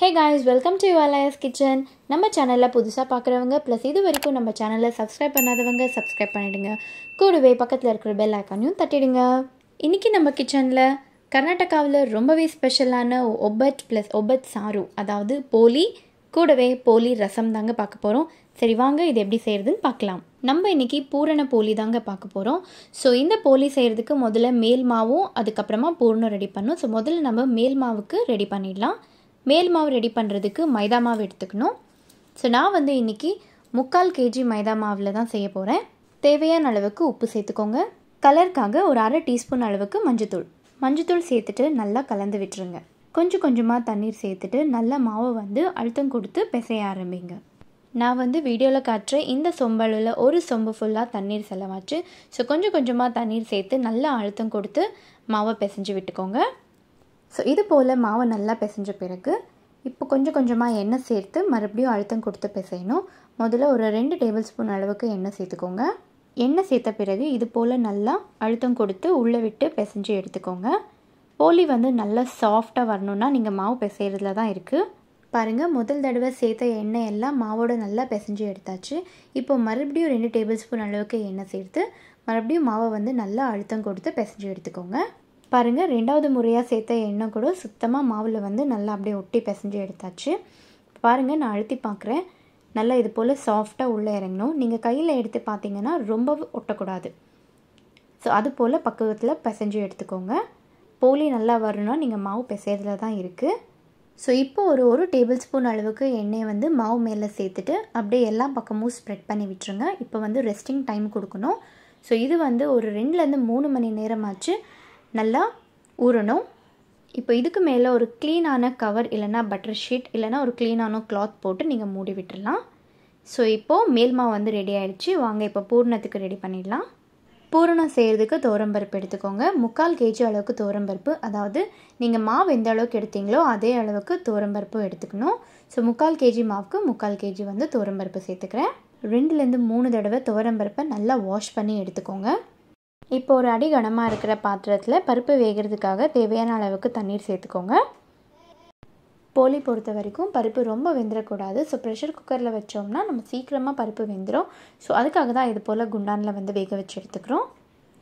hey guys welcome to யுவர்லயஸ் kitchen நம்ம சேனலில் புதுசாக பார்க்குறவங்க ப்ளஸ் இது வரைக்கும் நம்ம சேனலை சப்ஸ்கிரைப் பண்ணாதவங்க சப்ஸ்கிரைப் பண்ணிவிடுங்க கூடவே பக்கத்தில் இருக்கிற பெல் ஐக்கானையும் தட்டிடுங்க இன்றைக்கி நம்ம கிச்சனில் கர்நாடகாவில் ரொம்பவே ஸ்பெஷலான ஒபட் ப்ளஸ் ஒபட் சாரு அதாவது போலி கூடவே போலி ரசம் தாங்க பார்க்க போகிறோம் சரி வாங்க இது எப்படி செய்கிறதுன்னு பார்க்கலாம் நம்ம இன்றைக்கி பூரண போலி தாங்க பார்க்க போகிறோம் ஸோ இந்த போலி செய்கிறதுக்கு முதல்ல மேல் மாவும் அதுக்கப்புறமா பூரணம் ரெடி பண்ணும் ஸோ முதல்ல நம்ம மேல் மாவுக்கு ரெடி பண்ணிடலாம் மேல் மாவு ரெடி பண்ணுறதுக்கு மைதா மாவு எடுத்துக்கணும் ஸோ நான் வந்து இன்றைக்கி முக்கால் கேஜி மைதா மாவில் தான் செய்ய போகிறேன் தேவையான அளவுக்கு உப்பு சேர்த்துக்கோங்க கலருக்காக ஒரு அரை டீஸ்பூன் அளவுக்கு மஞ்சத்தூள் மஞ்சத்தூள் சேர்த்துட்டு நல்லா கலந்து விட்டுருங்க கொஞ்சம் கொஞ்சமாக தண்ணீர் சேர்த்துட்டு நல்லா மாவை வந்து அழுத்தம் கொடுத்து பிசைய ஆரம்பிங்க நான் வந்து வீடியோவில் காட்டுற இந்த சொம்பலில் ஒரு சொம்பு ஃபுல்லாக தண்ணீர் செலவாச்சு ஸோ கொஞ்சம் கொஞ்சமாக தண்ணீர் சேர்த்து நல்லா அழுத்தம் கொடுத்து மாவை பிசைஞ்சு விட்டுக்கோங்க ஸோ இது போல் மாவை நல்லா பிசைஞ்ச பிறகு இப்போ கொஞ்சம் கொஞ்சமாக எண்ணெய் சேர்த்து மறுபடியும் அழுத்தம் கொடுத்து பிசையணும் முதல்ல ஒரு ரெண்டு டேபிள் ஸ்பூன் அளவுக்கு எண்ணெய் சேர்த்துக்கோங்க எண்ணெய் சேர்த்த பிறகு இது போல் நல்லா அழுத்தம் கொடுத்து உள்ளே விட்டு பிசைஞ்சு எடுத்துக்கோங்க போலி வந்து நல்லா சாஃப்டாக வரணுன்னா நீங்கள் மாவு பிசைகிறதுல தான் இருக்குது பாருங்கள் முதல் தடவை சேர்த்த எண்ணெய் எல்லாம் மாவோட நல்லா பிசைஞ்சு எடுத்தாச்சு இப்போ மறுபடியும் ரெண்டு டேபிள் ஸ்பூன் அளவுக்கு எண்ணெய் சேர்த்து மறுபடியும் மாவை வந்து நல்லா அழுத்தம் கொடுத்து பிசைஞ்சு எடுத்துக்கோங்க பாருங்கள் ரெண்டாவது முறையாக சேர்த்த எண்ணெய் கூட சுத்தமாக மாவில் வந்து நல்லா அப்படியே ஒட்டி பிசைஞ்சு எடுத்தாச்சு பாருங்கள் நான் அழுத்தி பார்க்குறேன் நல்லா இது போல் சாஃப்டாக உள்ளே இறங்கணும் நீங்கள் கையில் எடுத்து பார்த்தீங்கன்னா ரொம்ப ஒட்டக்கூடாது ஸோ அது போல் பக்குவத்தில் பிசைஞ்சு எடுத்துக்கோங்க போலி நல்லா வரணும்னா நீங்கள் மாவு பிசையறதுல தான் இருக்குது ஸோ இப்போ ஒரு ஒரு டேபிள் ஸ்பூன் அளவுக்கு எண்ணெய் வந்து மாவு மேலே சேர்த்துட்டு அப்படியே எல்லா பக்கமும் ஸ்ப்ரெட் பண்ணி விட்டுருங்க இப்போ வந்து ரெஸ்டிங் டைம் கொடுக்கணும் ஸோ இது வந்து ஒரு ரெண்டுலேருந்து மூணு மணி நேரமாச்சு நல்லா ஊறணும் இப்போ இதுக்கு மேலே ஒரு க்ளீனான கவர் இல்லைனா பட்டர் ஷீட் இல்லைனா ஒரு க்ளீனான கிளாத் போட்டு நீங்கள் மூடி விட்டுடலாம் ஸோ இப்போது மேல்மா வந்து ரெடி ஆயிடுச்சு வாங்க இப்போ பூர்ணத்துக்கு ரெடி பண்ணிடலாம் பூரணம் செய்கிறதுக்கு தோரம்பருப்பு எடுத்துக்கோங்க முக்கால் கேஜி அளவுக்கு தோரம்பருப்பு அதாவது நீங்கள் மாவு எந்த அளவுக்கு எடுத்தீங்களோ அதே அளவுக்கு தோரம்பருப்பு எடுத்துக்கணும் ஸோ முக்கால் கேஜி மாவுக்கு முக்கால் கேஜி வந்து தோரம்பருப்பு சேர்த்துக்கிறேன் ரெண்டுலேருந்து மூணு தடவை தோரம்பருப்பை நல்லா வாஷ் பண்ணி எடுத்துக்கோங்க இப்போ ஒரு அடி கனமாக இருக்கிற பாத்திரத்தில் பருப்பு வேகிறதுக்காக தேவையான அளவுக்கு தண்ணீர் சேர்த்துக்கோங்க போலி பொறுத்த வரைக்கும் பருப்பு ரொம்ப வெந்துடக்கூடாது ஸோ ப்ரெஷர் குக்கரில் வச்சோம்னா நம்ம சீக்கிரமாக பருப்பு வெந்துடும் ஸோ அதுக்காக தான் இது போல் குண்டானில் வந்து வேக வச்சு எடுத்துக்கிறோம்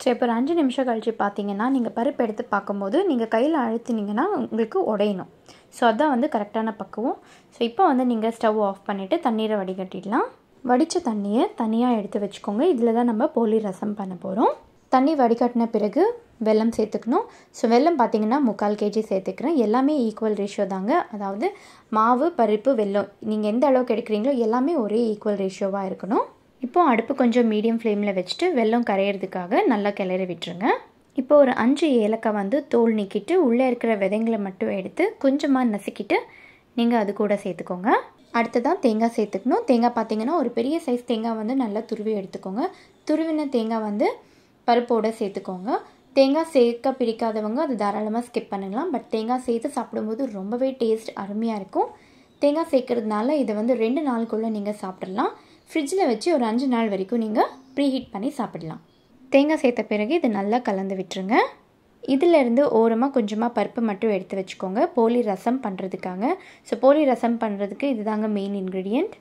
ஸோ இப்போ ஒரு அஞ்சு நிமிஷம் கழித்து பார்த்தீங்கன்னா நீங்கள் பருப்பு எடுத்து பார்க்கும்போது நீங்கள் கையில் அழுத்தினீங்கன்னா உங்களுக்கு உடையணும் ஸோ அதுதான் வந்து கரெக்டான பக்குவம் ஸோ இப்போ வந்து நீங்கள் ஸ்டவ் ஆஃப் பண்ணிவிட்டு தண்ணீரை வடிகட்டிடலாம் வடித்த தண்ணியை தனியாக எடுத்து வச்சுக்கோங்க இதில் தான் நம்ம போலி ரசம் பண்ண போகிறோம் தண்ணி வடிகட்டின பிறகு வெல்லம் சேர்த்துக்கணும் ஸோ வெல்லம் பார்த்திங்கன்னா முக்கால் கேஜி சேர்த்துக்கிறேன் எல்லாமே ஈக்குவல் ரேஷியோ தாங்க அதாவது மாவு பருப்பு வெல்லம் நீங்கள் எந்த அளவுக்கு எடுக்கிறீங்களோ எல்லாமே ஒரே ஈக்குவல் ரேஷியோவாக இருக்கணும் இப்போது அடுப்பு கொஞ்சம் மீடியம் ஃப்ளேமில் வச்சுட்டு வெல்லம் கரையிறதுக்காக நல்லா கிளறி விட்டுருங்க இப்போ ஒரு அஞ்சு ஏலக்காய் வந்து தோல் நீக்கிட்டு உள்ளே இருக்கிற விதைங்களை மட்டும் எடுத்து கொஞ்சமாக நசுக்கிட்டு நீங்கள் அது கூட சேர்த்துக்கோங்க அடுத்ததான் தேங்காய் சேர்த்துக்கணும் தேங்காய் பார்த்திங்கன்னா ஒரு பெரிய சைஸ் தேங்காய் வந்து நல்லா துருவி எடுத்துக்கோங்க துருவின தேங்காய் வந்து பருப்போடு சேர்த்துக்கோங்க தேங்காய் சேர்க்க பிடிக்காதவங்க அது தாராளமாக ஸ்கிப் பண்ணலாம் பட் தேங்காய் சேர்த்து சாப்பிடும்போது ரொம்பவே டேஸ்ட் அருமையாக இருக்கும் தேங்காய் சேர்க்கறதுனால இதை வந்து ரெண்டு நாளுக்குள்ளே நீங்கள் சாப்பிட்றலாம் ஃப்ரிட்ஜில் வச்சு ஒரு அஞ்சு நாள் வரைக்கும் நீங்கள் ப்ரீஹீட் பண்ணி சாப்பிடலாம் தேங்காய் சேர்த்த பிறகு இது நல்லா கலந்து விட்டுருங்க இதிலேருந்து ஓரமாக கொஞ்சமாக பருப்பு மட்டும் எடுத்து வச்சுக்கோங்க போலி ரசம் பண்ணுறதுக்காக ஸோ போலி ரசம் பண்ணுறதுக்கு இதுதாங்க மெயின் இன்க்ரீடியண்ட்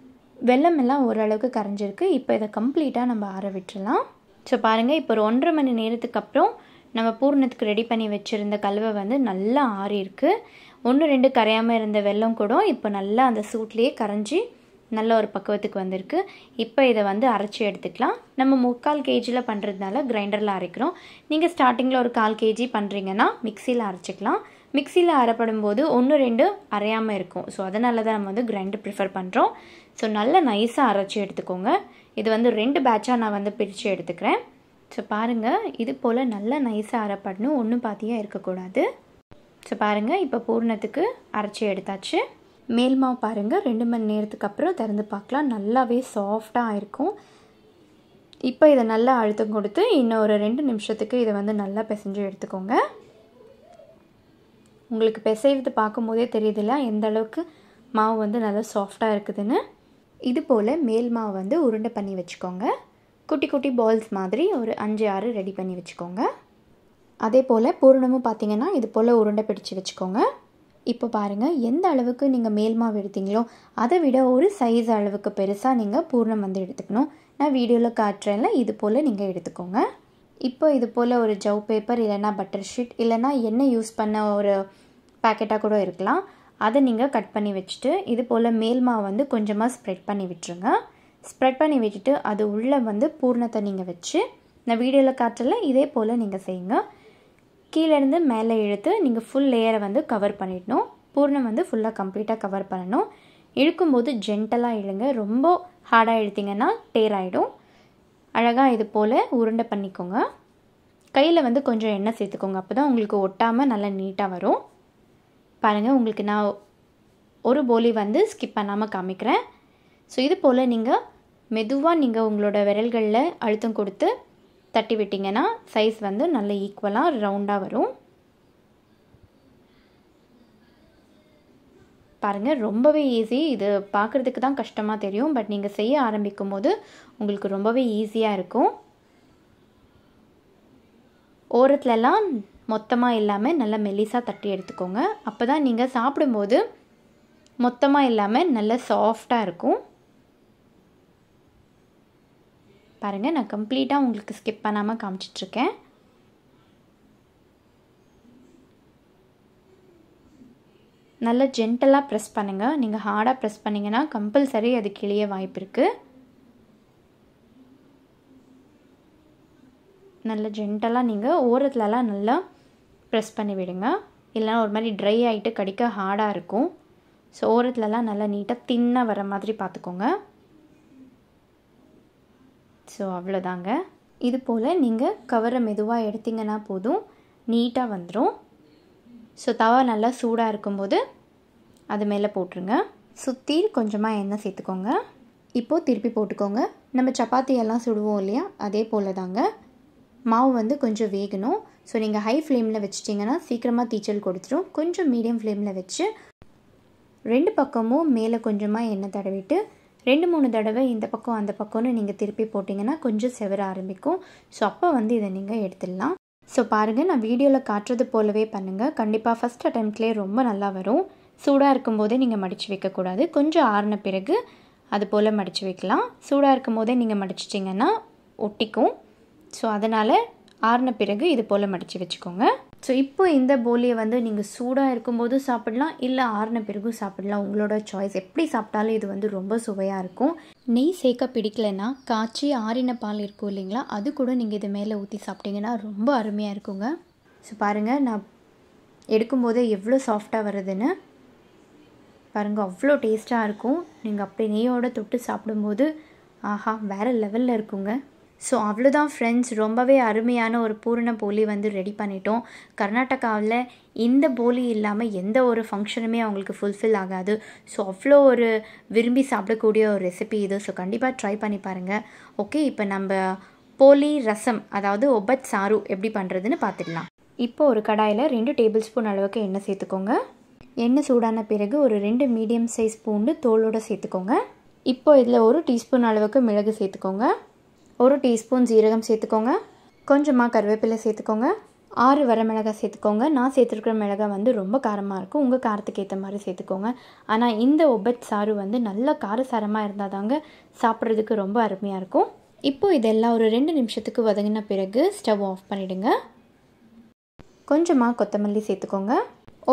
வெள்ளமெல்லாம் ஓரளவுக்கு கரைஞ்சிருக்கு இப்போ இதை கம்ப்ளீட்டாக நம்ம ஆற விட்டுறலாம் ஸோ பாருங்கள் இப்போ ஒரு ஒன்றரை மணி நேரத்துக்கு அப்புறம் நம்ம பூர்ணத்துக்கு ரெடி பண்ணி வச்சுருந்த கல்வை வந்து நல்லா ஆறி இருக்குது ஒன்று ரெண்டு கரையாமல் இருந்த வெள்ளம் கூட இப்போ நல்லா அந்த சூட்லேயே கரைஞ்சி நல்ல ஒரு பக்குவத்துக்கு வந்திருக்கு இப்போ இதை வந்து அரைச்சி எடுத்துக்கலாம் நம்ம முக்கால் கேஜியில் பண்ணுறதுனால கிரைண்டரில் அரைக்கிறோம் நீங்கள் ஸ்டார்டிங்கில் ஒரு கால் கேஜி பண்ணுறீங்கன்னா மிக்சியில் அரைச்சிக்கலாம் மிக்சியில் அரைப்படும் போது ஒன்று ரெண்டு அரையாமல் இருக்கும் ஸோ அதனால தான் நம்ம வந்து கிரைண்டர் ப்ரிஃபர் பண்ணுறோம் ஸோ நல்லா நைஸாக அரைச்சி எடுத்துக்கோங்க இது வந்து ரெண்டு பேட்சாக நான் வந்து பிரித்து எடுத்துக்கிறேன் ஸோ பாருங்கள் இது போல் நல்லா நைஸாக அரைப்படணும் ஒன்றும் பாத்தியாக இருக்கக்கூடாது ஸோ பாருங்கள் இப்போ பூர்ணத்துக்கு அரைச்சி எடுத்தாச்சு மேல் மாவு பாருங்கள் ரெண்டு மணி நேரத்துக்கு அப்புறம் திறந்து பார்க்கலாம் நல்லாவே சாஃப்டாக இருக்கும் இப்போ இதை நல்லா அழுத்தம் கொடுத்து இன்னும் ஒரு ரெண்டு நிமிஷத்துக்கு இதை வந்து நல்லா பிசைஞ்சு எடுத்துக்கோங்க உங்களுக்கு பிசைவது பார்க்கும்போதே தெரியுதுல எந்த அளவுக்கு மாவு வந்து நல்லா சாஃப்டாக இருக்குதுன்னு இது போல் மேல் மாவு வந்து உருண்டை பண்ணி வச்சுக்கோங்க குட்டி குட்டி பால்ஸ் மாதிரி ஒரு அஞ்சு ஆறு ரெடி பண்ணி வச்சுக்கோங்க அதே போல் பூரணமும் பார்த்திங்கன்னா இது போல் உருண்டை பிடிச்சி வச்சுக்கோங்க இப்போ பாருங்கள் எந்த அளவுக்கு நீங்கள் மேல் மாவு எடுத்தீங்களோ அதை விட ஒரு சைஸ் அளவுக்கு பெருசாக நீங்கள் பூர்ணம் வந்து எடுத்துக்கணும் நான் வீடியோவில் காட்டுறேன்ல இது போல் நீங்கள் எடுத்துக்கோங்க இப்போ இது போல் ஒரு ஜவ் பேப்பர் இல்லைன்னா பட்டர் ஷீட் இல்லைன்னா எண்ணெய் யூஸ் பண்ண ஒரு பேக்கெட்டாக கூட இருக்கலாம் அதை நீங்கள் கட் பண்ணி வச்சுட்டு இது போல் மேல் மேல்மா வந்து கொஞ்சமாக ஸ்ப்ரெட் பண்ணி விட்டுருங்க ஸ்ப்ரெட் பண்ணி விட்டுட்டு அது உள்ளே வந்து பூர்ணத்தை நீங்கள் வச்சு நான் வீடியோவில் காட்டல இதே போல் நீங்கள் செய்யுங்க கீழேருந்து மேலே இழுத்து நீங்கள் ஃபுல் லேயரை வந்து கவர் பண்ணிடணும் பூர்ணம் வந்து ஃபுல்லாக கம்ப்ளீட்டாக கவர் பண்ணணும் இழுக்கும்போது ஜென்டலாக இழுங்க ரொம்ப ஹார்டாக இழுத்திங்கன்னா டேர் ஆகிடும் அழகாக இது போல் உருண்டை பண்ணிக்கோங்க கையில் வந்து கொஞ்சம் எண்ணெய் சேர்த்துக்கோங்க அப்போ தான் உங்களுக்கு ஒட்டாமல் நல்லா நீட்டாக வரும் பாருங்கள் உங்களுக்கு நான் ஒரு போலி வந்து ஸ்கிப் பண்ணாமல் காமிக்கிறேன் ஸோ இது போல் நீங்கள் மெதுவாக நீங்கள் உங்களோட விரல்களில் அழுத்தம் கொடுத்து தட்டி விட்டிங்கன்னா சைஸ் வந்து நல்ல ஈக்குவலாக ரவுண்டாக வரும் பாருங்கள் ரொம்பவே ஈஸி இது பார்க்குறதுக்கு தான் கஷ்டமாக தெரியும் பட் நீங்கள் செய்ய ஆரம்பிக்கும் போது உங்களுக்கு ரொம்பவே ஈஸியாக இருக்கும் ஓரத்துலலாம் மொத்தமாக இல்லாமல் நல்லா மெல்லிசாக தட்டி எடுத்துக்கோங்க அப்போ தான் நீங்கள் சாப்பிடும்போது மொத்தமாக இல்லாமல் நல்ல சாஃப்டாக இருக்கும் பாருங்கள் நான் கம்ப்ளீட்டாக உங்களுக்கு ஸ்கிப் பண்ணாமல் காமிச்சிட்ருக்கேன் நல்லா ஜென்டலாக ப்ரெஸ் பண்ணுங்கள் நீங்கள் ஹார்டாக ப்ரெஸ் பண்ணிங்கன்னா கம்பல்சரி அது கிளிய வாய்ப்பு இருக்குது நல்ல ஜென்டலாக நீங்கள் ஓரத்துலலாம் நல்லா ப்ரெஸ் பண்ணி விடுங்க இல்லைனா ஒரு மாதிரி ட்ரை ஆகிட்டு கடிக்க ஹார்டாக இருக்கும் ஸோ ஓரத்துலலாம் நல்லா நீட்டாக தின்னாக வர மாதிரி பார்த்துக்கோங்க ஸோ அவ்வளோதாங்க இது போல் நீங்கள் கவரை மெதுவாக எடுத்திங்கன்னா போதும் நீட்டாக வந்துடும் ஸோ தவா நல்லா சூடாக இருக்கும்போது அது மேலே போட்டுருங்க சுற்றி கொஞ்சமாக எண்ணெய் சேர்த்துக்கோங்க இப்போது திருப்பி போட்டுக்கோங்க நம்ம சப்பாத்தி எல்லாம் சுடுவோம் இல்லையா அதே போல் தாங்க மாவு வந்து கொஞ்சம் வேகணும் ஸோ நீங்கள் ஹை ஃப்ளேமில் வச்சிட்டிங்கன்னா சீக்கிரமாக தீச்சல் கொடுத்துரும் கொஞ்சம் மீடியம் ஃப்ளேமில் வச்சு ரெண்டு பக்கமும் மேலே கொஞ்சமாக எண்ணெய் தடவிட்டு ரெண்டு மூணு தடவை இந்த பக்கம் அந்த பக்கம்னு நீங்கள் திருப்பி போட்டிங்கன்னா கொஞ்சம் செவர ஆரம்பிக்கும் ஸோ அப்போ வந்து இதை நீங்கள் எடுத்துடலாம் ஸோ பாருங்கள் நான் வீடியோவில் காட்டுறது போலவே பண்ணுங்கள் கண்டிப்பாக ஃபஸ்ட் அட்டம்ப்ட்லேயே ரொம்ப நல்லா வரும் சூடாக இருக்கும்போதே நீங்கள் மடித்து வைக்கக்கூடாது கொஞ்சம் ஆறின பிறகு அது போல் மடித்து வைக்கலாம் சூடாக இருக்கும் போதே நீங்கள் மடிச்சிட்டிங்கன்னா ஒட்டிக்கும் ஸோ அதனால் ஆறின பிறகு இது போல் மடித்து வச்சுக்கோங்க ஸோ இப்போ இந்த போலியை வந்து நீங்கள் சூடாக இருக்கும்போது சாப்பிடலாம் இல்லை ஆறின பிறகும் சாப்பிடலாம் உங்களோட சாய்ஸ் எப்படி சாப்பிட்டாலும் இது வந்து ரொம்ப சுவையாக இருக்கும் நெய் சேர்க்க பிடிக்கலைன்னா காய்ச்சி ஆறின பால் இருக்கும் இல்லைங்களா அது கூட நீங்கள் இது மேலே ஊற்றி சாப்பிட்டீங்கன்னா ரொம்ப அருமையாக இருக்குங்க ஸோ பாருங்கள் நான் எடுக்கும்போதே எவ்வளோ சாஃப்டாக வருதுன்னு பாருங்கள் அவ்வளோ டேஸ்ட்டாக இருக்கும் நீங்கள் அப்படி நெய்யோட தொட்டு சாப்பிடும்போது ஆஹா வேறு லெவலில் இருக்குங்க ஸோ அவ்வளோதான் ஃப்ரெண்ட்ஸ் ரொம்பவே அருமையான ஒரு பூரண போலி வந்து ரெடி பண்ணிட்டோம் கர்நாடகாவில் இந்த போலி இல்லாமல் எந்த ஒரு ஃபங்க்ஷனுமே அவங்களுக்கு ஃபுல்ஃபில் ஆகாது ஸோ அவ்வளோ ஒரு விரும்பி சாப்பிடக்கூடிய ஒரு ரெசிபி இது ஸோ கண்டிப்பாக ட்ரை பண்ணி பாருங்கள் ஓகே இப்போ நம்ம போலி ரசம் அதாவது ஒபத் சாரு எப்படி பண்ணுறதுன்னு பார்த்துடலாம் இப்போ ஒரு கடாயில் ரெண்டு டேபிள் ஸ்பூன் அளவுக்கு எண்ணெய் சேர்த்துக்கோங்க எண்ணெய் சூடான பிறகு ஒரு ரெண்டு மீடியம் சைஸ் பூண்டு தோலோடு சேர்த்துக்கோங்க இப்போ இதில் ஒரு டீஸ்பூன் அளவுக்கு மிளகு சேர்த்துக்கோங்க ஒரு டீஸ்பூன் ஜீரகம் சேர்த்துக்கோங்க கொஞ்சமாக கருவேப்பிலை சேர்த்துக்கோங்க ஆறு வர மிளகாய் சேர்த்துக்கோங்க நான் சேர்த்துருக்கிற மிளகாய் வந்து ரொம்ப காரமாக இருக்கும் உங்கள் காரத்துக்கு ஏற்ற மாதிரி சேர்த்துக்கோங்க ஆனால் இந்த ஒபத் சாறு வந்து நல்ல காரசாரமாக இருந்தால் தாங்க சாப்பிட்றதுக்கு ரொம்ப அருமையாக இருக்கும் இப்போது இதெல்லாம் ஒரு ரெண்டு நிமிஷத்துக்கு வதங்கின பிறகு ஸ்டவ் ஆஃப் பண்ணிவிடுங்க கொஞ்சமாக கொத்தமல்லி சேர்த்துக்கோங்க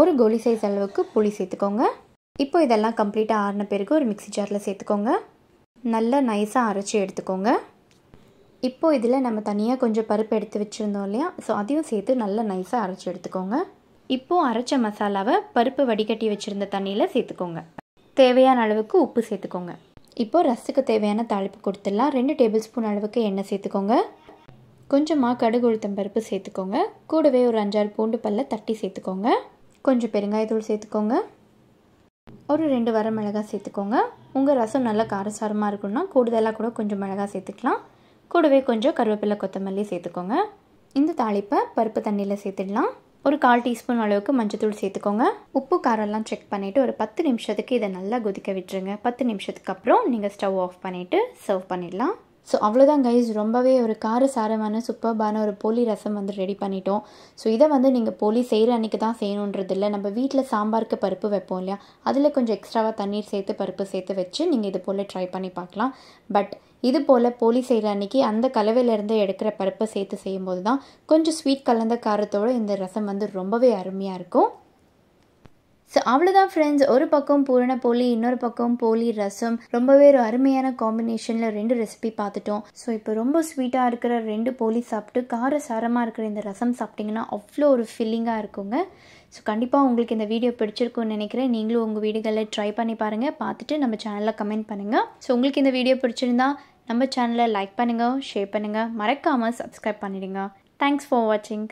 ஒரு கோலி சைஸ் அளவுக்கு புளி சேர்த்துக்கோங்க இப்போ இதெல்லாம் கம்ப்ளீட்டாக ஆறின பிறகு ஒரு மிக்சி ஜாரில் சேர்த்துக்கோங்க நல்லா நைஸாக அரைச்சி எடுத்துக்கோங்க இப்போது இதில் நம்ம தனியாக கொஞ்சம் பருப்பு எடுத்து வச்சுருந்தோம் இல்லையா ஸோ அதையும் சேர்த்து நல்லா நைஸாக அரைச்சி எடுத்துக்கோங்க இப்போது அரைச்ச மசாலாவை பருப்பு வடிகட்டி வச்சுருந்த தண்ணியில் சேர்த்துக்கோங்க தேவையான அளவுக்கு உப்பு சேர்த்துக்கோங்க இப்போது ரசத்துக்கு தேவையான தாளிப்பு கொடுத்துடலாம் ரெண்டு டேபிள் ஸ்பூன் அளவுக்கு எண்ணெய் சேர்த்துக்கோங்க கொஞ்சமாக கடுகு உளுத்தம் பருப்பு சேர்த்துக்கோங்க கூடவே ஒரு அஞ்சாறு பூண்டு பல்ல தட்டி சேர்த்துக்கோங்க கொஞ்சம் பெருங்காயத்தூள் சேர்த்துக்கோங்க ஒரு ரெண்டு வர மிளகாய் சேர்த்துக்கோங்க உங்கள் ரசம் நல்லா காரசாரமாக இருக்குன்னா கூடுதலாக கூட கொஞ்சம் மிளகாய் சேர்த்துக்கலாம் கூடவே கொஞ்சம் கருவேப்பிலை கொத்தமல்லி சேர்த்துக்கோங்க இந்த தாளிப்பை பருப்பு தண்ணியில் சேர்த்துடலாம் ஒரு கால் டீஸ்பூன் அளவுக்கு மஞ்சத்தூள் சேர்த்துக்கோங்க உப்பு காரம்லாம் செக் பண்ணிவிட்டு ஒரு பத்து நிமிஷத்துக்கு இதை நல்லா கொதிக்க விட்டுருங்க பத்து நிமிஷத்துக்கு அப்புறம் நீங்கள் ஸ்டவ் ஆஃப் பண்ணிவிட்டு சர்வ் பண்ணிடலாம் ஸோ அவ்வளோதான் கைஸ் ரொம்பவே ஒரு கார சாரமான சூப்பர்பான ஒரு போலி ரசம் வந்து ரெடி பண்ணிட்டோம் ஸோ இதை வந்து நீங்கள் போலி செய்கிற அன்றைக்கி தான் செய்யணுன்றது இல்லை நம்ம வீட்டில் சாம்பாருக்கு பருப்பு வைப்போம் இல்லையா அதில் கொஞ்சம் எக்ஸ்ட்ராவாக தண்ணீர் சேர்த்து பருப்பு சேர்த்து வச்சு நீங்கள் இது போல் ட்ரை பண்ணி பார்க்கலாம் பட் இது போல் போலி செய்கிற அன்றைக்கி அந்த கலவையிலேருந்து எடுக்கிற பருப்பை சேர்த்து செய்யும்போது தான் கொஞ்சம் ஸ்வீட் கலந்த காரத்தோடு இந்த ரசம் வந்து ரொம்பவே அருமையாக இருக்கும் ஸோ அவ்வளோதான் ஃப்ரெண்ட்ஸ் ஒரு பக்கம் பூரண போலி இன்னொரு பக்கம் போலி ரசம் ரொம்பவே ஒரு அருமையான காம்பினேஷனில் ரெண்டு ரெசிபி பார்த்துட்டோம் ஸோ இப்போ ரொம்ப ஸ்வீட்டாக இருக்கிற ரெண்டு போலி சாப்பிட்டு கார சாரமாக இருக்கிற இந்த ரசம் சாப்பிட்டிங்கன்னா அவ்வளோ ஒரு ஃபில்லிங்காக இருக்குங்க ஸோ கண்டிப்பாக உங்களுக்கு இந்த வீடியோ பிடிச்சிருக்கும்னு நினைக்கிறேன் நீங்களும் உங்கள் வீடுகளில் ட்ரை பண்ணி பாருங்கள் பார்த்துட்டு நம்ம சேனலில் கமெண்ட் பண்ணுங்கள் ஸோ உங்களுக்கு இந்த வீடியோ பிடிச்சிருந்தா நம்ம சேனலை லைக் பண்ணுங்கள் ஷேர் பண்ணுங்கள் மறக்காமல் சப்ஸ்கிரைப் பண்ணிவிடுங்க தேங்க்ஸ் ஃபார் வாட்சிங்